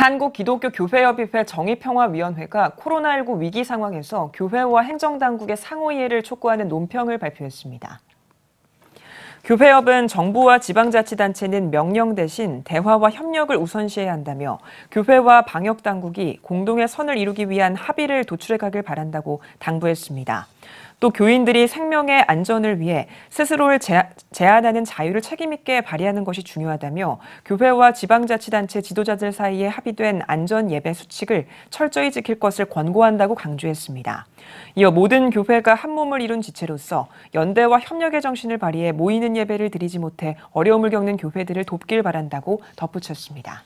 한국 기독교 교회협의회 정의평화위원회가 코로나19 위기 상황에서 교회와 행정당국의 상호 이해를 촉구하는 논평을 발표했습니다. 교회협은 정부와 지방자치단체는 명령 대신 대화와 협력을 우선시해야 한다며 교회와 방역당국이 공동의 선을 이루기 위한 합의를 도출해 가길 바란다고 당부했습니다. 또 교인들이 생명의 안전을 위해 스스로를 제한하는 자유를 책임있게 발휘하는 것이 중요하다며 교회와 지방자치단체 지도자들 사이에 합의된 안전 예배 수칙을 철저히 지킬 것을 권고한다고 강조했습니다. 이어 모든 교회가 한 몸을 이룬 지체로서 연대와 협력의 정신을 발휘해 모이는 예배를 드리지 못해 어려움을 겪는 교회들을 돕길 바란다고 덧붙였습니다.